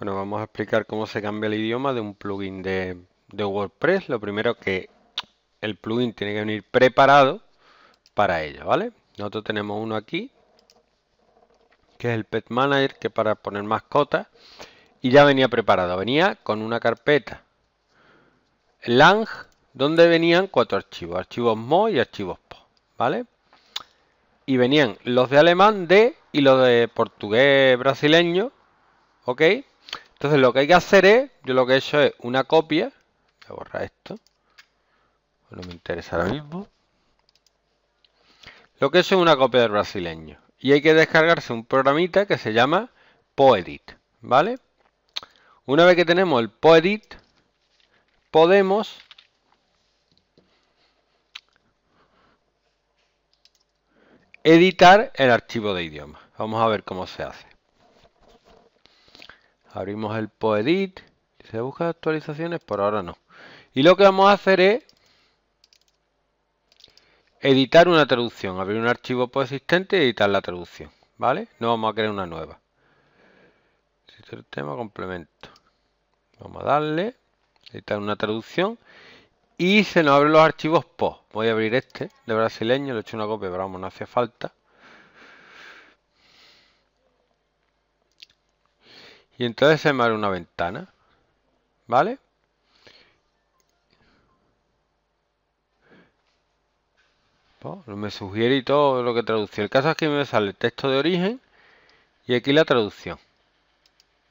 Bueno, vamos a explicar cómo se cambia el idioma de un plugin de, WordPress. Lo primero que el plugin tiene que venir preparado para ello, ¿vale? Nosotros tenemos uno aquí, que es el Pet Manager, que para poner mascotas, y ya venía preparado, venía con una carpeta lang, donde venían cuatro archivos, archivos mo y archivos po, ¿vale? Y venían los de alemán de y los de portugués brasileño, ¿ok? Entonces lo que hay que hacer es, yo lo que he hecho es una copia, voy a borrar esto, no me interesa ahora mismo. Lo que he hecho es una copia del brasileño. Y hay que descargarse un programita que se llama Poedit, ¿vale? Una vez que tenemos el Poedit, podemos editar el archivo de idioma. Vamos a ver cómo se hace. Abrimos el PoEdit. ¿Se busca actualizaciones? Por ahora no. Y lo que vamos a hacer es editar una traducción. Abrir un archivo existente y editar la traducción. ¿Vale? No vamos a crear una nueva. El tema complemento. Vamos a darle. Editar una traducción. Y se nos abren los archivos POS. Voy a abrir este de brasileño. Le he hecho una copia, pero vamos, no hace falta. Y entonces se me abre una ventana. ¿Vale? Pues, me sugiere y todo lo que traducir. El caso es que me sale el texto de origen y aquí la traducción.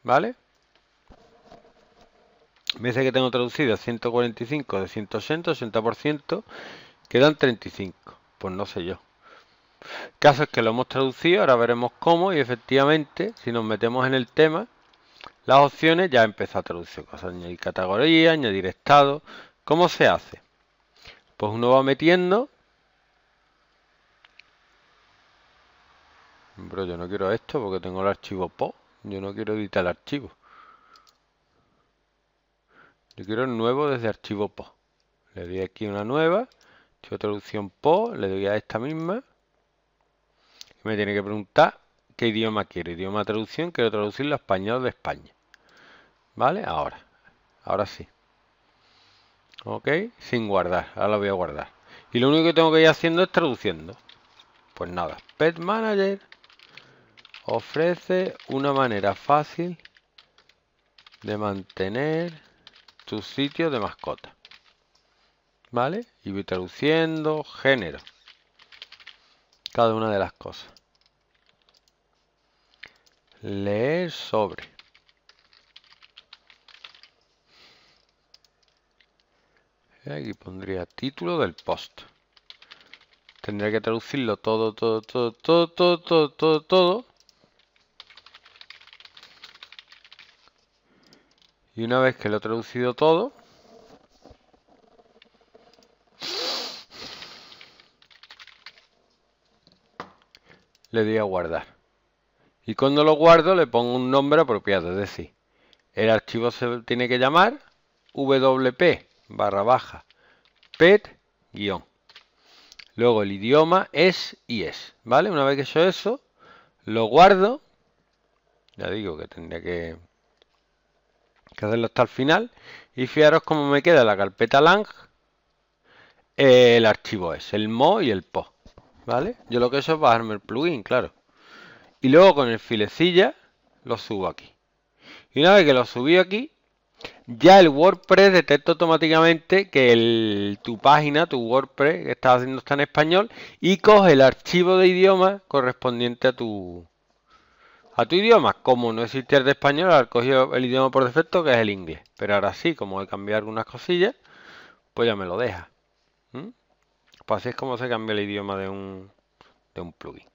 ¿Vale? Me dice que tengo traducido 145 de 180, 80%, quedan 35. Pues no sé yo. El caso es que lo hemos traducido, ahora veremos cómo y efectivamente, si nos metemos en el tema, las opciones ya empezó a traducir cosas, añadir categoría, añadir estado. ¿Cómo se hace? Pues uno va metiendo. Pero yo no quiero esto porque tengo el archivo PO. Yo no quiero editar el archivo. Yo quiero el nuevo desde archivo PO. Le doy aquí una nueva. Yo traducción PO. Le doy a esta misma. Y me tiene que preguntar qué idioma quiere, Idioma traducción. Quiero traducirlo a español de España. ¿Vale? Ahora. Ahora sí. ¿Ok? Sin guardar. Ahora lo voy a guardar. Y lo único que tengo que ir haciendo es traduciendo. Pues nada. Pet Manager ofrece una manera fácil de mantener tu sitio de mascota. ¿Vale? Y voy traduciendo género. Cada una de las cosas. Leer sobre. Aquí eh, pondría título del post. Tendría que traducirlo todo, todo, todo, todo, todo, todo, todo, todo. Y una vez que lo he traducido todo, le doy a guardar. Y cuando lo guardo le pongo un nombre apropiado, es decir, el archivo se tiene que llamar WP barra baja pet guión. Luego el idioma es y es, ¿vale? Una vez que hecho eso, lo guardo. Ya digo que tendría que, que hacerlo hasta el final. Y fijaros cómo me queda la carpeta lang, el archivo es, el mo y el po, ¿vale? Yo lo que eso es bajarme el plugin, claro. Y luego con el filecilla lo subo aquí. Y una vez que lo subí aquí, ya el WordPress detecta automáticamente que tu página, tu WordPress que estás haciendo está en español y coge el archivo de idioma correspondiente a tu a tu idioma. Como no existe el de español, ha cogido el idioma por defecto que es el inglés. Pero ahora sí, como he cambiado algunas cosillas, pues ya me lo deja. Pues así es como se cambia el idioma de un, de un plugin.